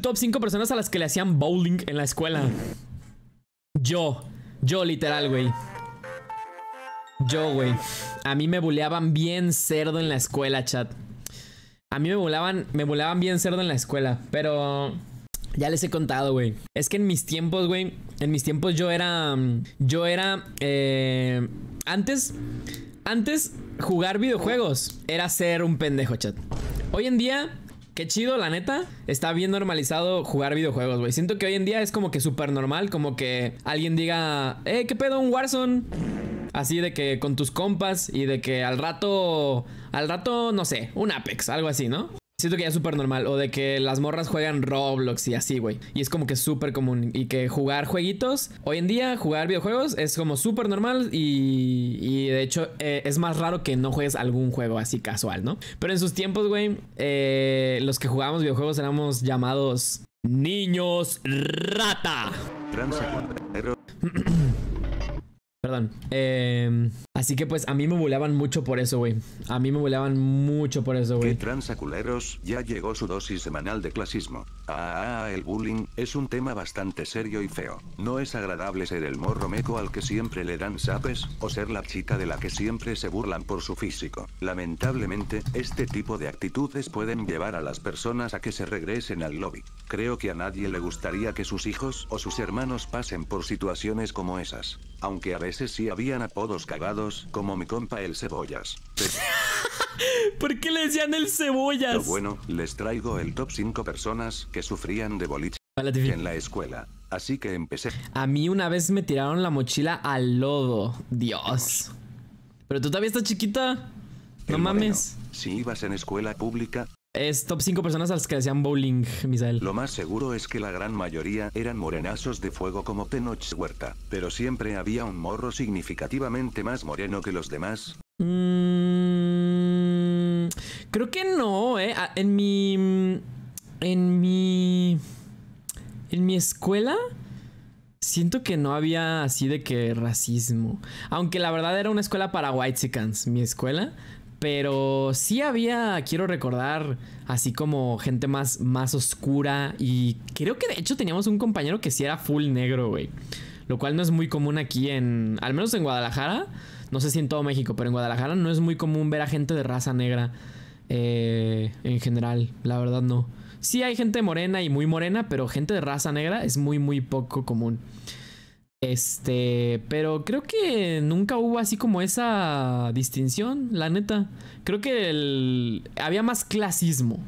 Top 5 personas a las que le hacían bowling en la escuela. Yo. Yo, literal, güey. Yo, güey. A mí me buleaban bien cerdo en la escuela, chat. A mí me buleaban, me buleaban bien cerdo en la escuela. Pero... Ya les he contado, güey. Es que en mis tiempos, güey. En mis tiempos yo era... Yo era... Eh, antes... Antes, jugar videojuegos era ser un pendejo, chat. Hoy en día Qué chido, la neta. Está bien normalizado jugar videojuegos, güey. Siento que hoy en día es como que súper normal, como que alguien diga, eh, ¿qué pedo un Warzone? Así de que con tus compas y de que al rato, al rato, no sé, un Apex, algo así, ¿no? Siento que ya es súper normal. O de que las morras juegan Roblox y así, güey. Y es como que súper común. Y que jugar jueguitos, hoy en día, jugar videojuegos es como súper normal. Y, de hecho, eh, es más raro que no juegues algún juego así casual, ¿no? Pero en sus tiempos, güey, eh, los que jugábamos videojuegos éramos llamados niños rata. Perdón. Em, así que pues a mí me buleaban mucho por eso, güey. A mí me buleaban mucho por eso, güey. Que transaculeros, ya llegó su dosis semanal de clasismo. Ah, ah, el bullying es un tema bastante serio y feo. No es agradable ser el morro meco al que siempre le dan sapes, o ser la chica de la que siempre se burlan por su físico. Lamentablemente, este tipo de actitudes pueden llevar a las personas a que se regresen al lobby. Creo que a nadie le gustaría que sus hijos o sus hermanos pasen por situaciones como esas. Aunque a veces sí habían apodos cagados, como mi compa el Cebollas. ¿Por qué le decían el Cebollas? bueno, les traigo el top 5 personas que sufrían de boliche en la escuela. Así que empecé. A mí una vez me tiraron la mochila al lodo. Dios. Pero tú todavía estás chiquita. No mames. Si ibas en escuela pública, es top 5 personas a las que decían bowling, Misael. Lo más seguro es que la gran mayoría eran morenazos de fuego como Tenoch Huerta, pero siempre había un morro significativamente más moreno que los demás. Mm, creo que no, eh. Ah, en mi. Mm, en mi. En mi escuela. Siento que no había así de que racismo. Aunque la verdad era una escuela para white chickens, mi escuela. Pero sí había, quiero recordar, así como gente más, más oscura. Y creo que de hecho teníamos un compañero que sí era full negro, güey. Lo cual no es muy común aquí en, al menos en Guadalajara. No sé si en todo México, pero en Guadalajara no es muy común ver a gente de raza negra. Eh, en general, la verdad no. Sí hay gente morena y muy morena, pero gente de raza negra es muy, muy poco común. Este, pero creo que nunca hubo así como esa distinción, la neta. Creo que había más clasismo.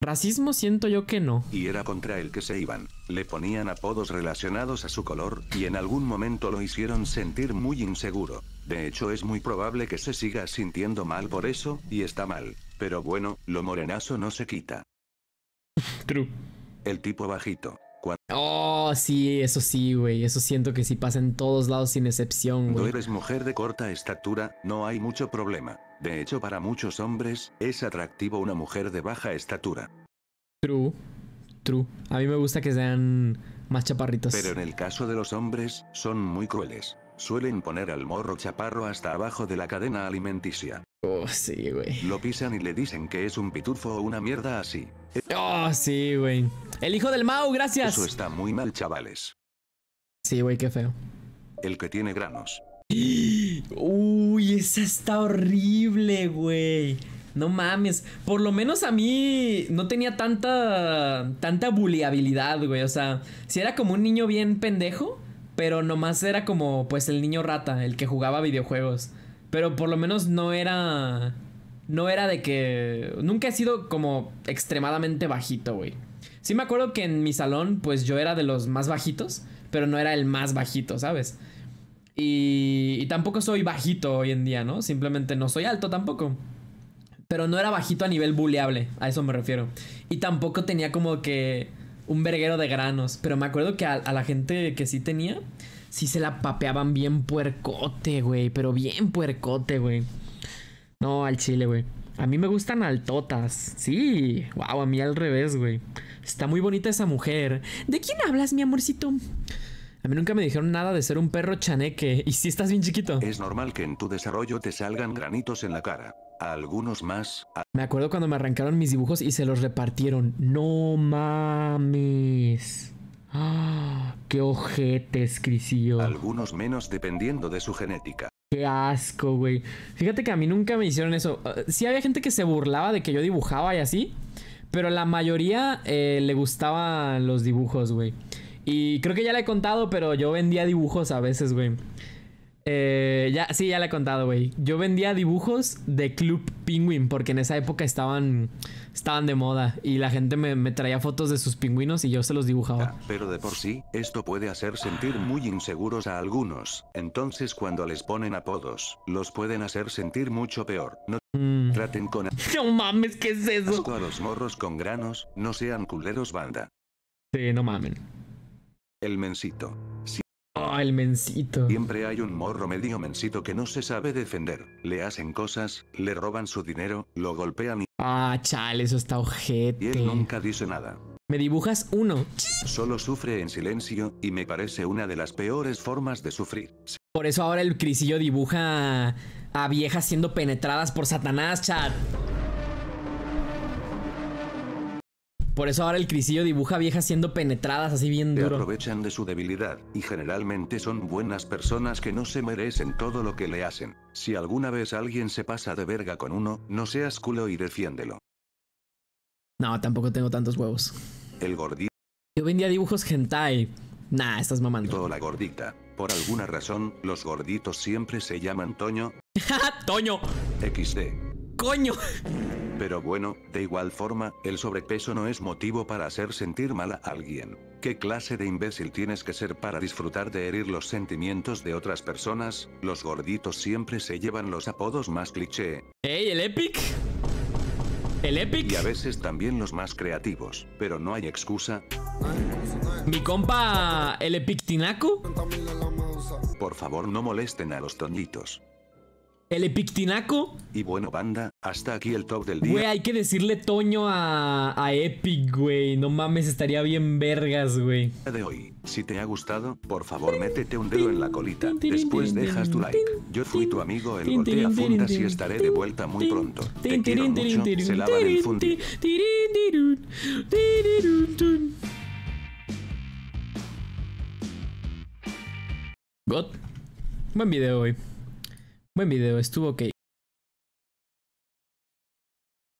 Racismo siento yo que no. Y era contra el que se iban. Le ponían apodos relacionados a su color, y en algún momento lo hicieron sentir muy inseguro. De hecho es muy probable que se siga sintiendo mal por eso, y está mal. Pero bueno, lo morenazo no se quita. True. El tipo bajito, Oh, sí, eso sí, güey. Eso siento que sí pasa en todos lados sin excepción, güey. Cuando eres mujer de corta estatura, no hay mucho problema. De hecho, para muchos hombres, es atractivo una mujer de baja estatura. True. True. A mí me gusta que sean más chaparritos. Pero en el caso de los hombres, son muy crueles. Suelen poner al morro chaparro hasta abajo de la cadena alimenticia. Oh, sí, güey. Lo pisan y le dicen que es un pitufo o una mierda así. Oh, sí, güey. El hijo del Mau, gracias. Eso está muy mal, chavales. Sí, güey, qué feo. El que tiene granos. Uy, esa está horrible, güey. No mames. Por lo menos a mí no tenía tanta. tanta buleabilidad, güey. O sea, si era como un niño bien pendejo. Pero nomás era como, pues, el niño rata, el que jugaba videojuegos. Pero por lo menos no era. No era de que. Nunca he sido como extremadamente bajito, güey. Sí me acuerdo que en mi salón, pues yo era de los más bajitos, pero no era el más bajito, ¿sabes? Y, y tampoco soy bajito hoy en día, ¿no? Simplemente no soy alto tampoco. Pero no era bajito a nivel buleable, a eso me refiero. Y tampoco tenía como que un verguero de granos. Pero me acuerdo que a, la gente que sí tenía, sí se la papeaban bien puercote, güey. Pero bien puercote, güey. No, al chile, güey. A mí me gustan altotas. Sí. Wow, a mí al revés, güey. Está muy bonita esa mujer. ¿De quién hablas, mi amorcito? nunca me dijeron nada de ser un perro chaneque, y si estás bien chiquito. Es normal que en tu desarrollo te salgan granitos en la cara. algunos más. Me acuerdo cuando me arrancaron mis dibujos y se los repartieron. No mames. ¡Ah! ¡Qué ojetes, Crisillo Algunos menos dependiendo de su genética. ¡Qué asco, güey! Fíjate que a mí nunca me hicieron eso. Ah, sí había gente que se burlaba de que yo dibujaba y así, pero la mayoría eh, le gustaban los dibujos, güey. Y creo que ya le he contado, pero yo vendía dibujos a veces, güey. Eh, ya, sí, ya le he contado, güey. Yo vendía dibujos de Club Penguin porque en esa época estaban, estaban de moda y la gente me, traía fotos de sus pingüinos y yo se los dibujaba. Ah, pero de por sí, esto puede hacer sentir muy inseguros a algunos. Entonces cuando les ponen apodos, los pueden hacer sentir mucho peor. No mm. traten con... No mames, ¿qué es eso? los morros con granos, no sean culeros banda. Sí, no mamen. El mensito. Si ah, el mensito. Siempre hay un morro medio mensito que no se sabe defender. Le hacen cosas, le roban su dinero, lo golpean y... Ah, chale, eso está ojete. Y él nunca dice nada. Me dibujas uno. Solo sufre en silencio, y me parece una de las peores formas de sufrir. Por eso ahora el crisillo dibuja a viejas siendo penetradas por Satanás, chat. Por eso ahora el Crisillo dibuja viejas siendo penetradas así bien duro. aprovechan de su debilidad, y generalmente son buenas personas que no se merecen todo lo que le hacen. Si alguna vez alguien se pasa de verga con uno, no seas culo y defiéndelo. No, tampoco tengo tantos huevos. El gordito. Yo vendía dibujos hentai. Nah, estás mamando. Todo la gordita. Por alguna razón, los gorditos siempre se llaman Toño. ¡Toño! XD coño. Pero bueno, de igual forma, el sobrepeso no es motivo para hacer sentir mal a alguien. ¿Qué clase de imbécil tienes que ser para disfrutar de herir los sentimientos de otras personas? Los gorditos siempre se llevan los apodos más cliché. ¡Ey, el Epic! ¿El Epic? Y a veces también los más creativos, pero no hay excusa. Mi compa, el epic tinaco. Por favor, no molesten a los toñitos. El Epictinaco. Y bueno, banda, hasta aquí el top del día. Güey, hay que decirle Toño a, a Epic, güey. No mames, estaría bien vergas, güey. De hoy, si te ha gustado, por favor métete un dedo en la colita. Después dejas tu like. Yo fui tu amigo el Gotea Fundas y estaré de vuelta muy pronto. Te quiero se lava el fundi. God. Buen video hoy. Buen video, estuvo ok.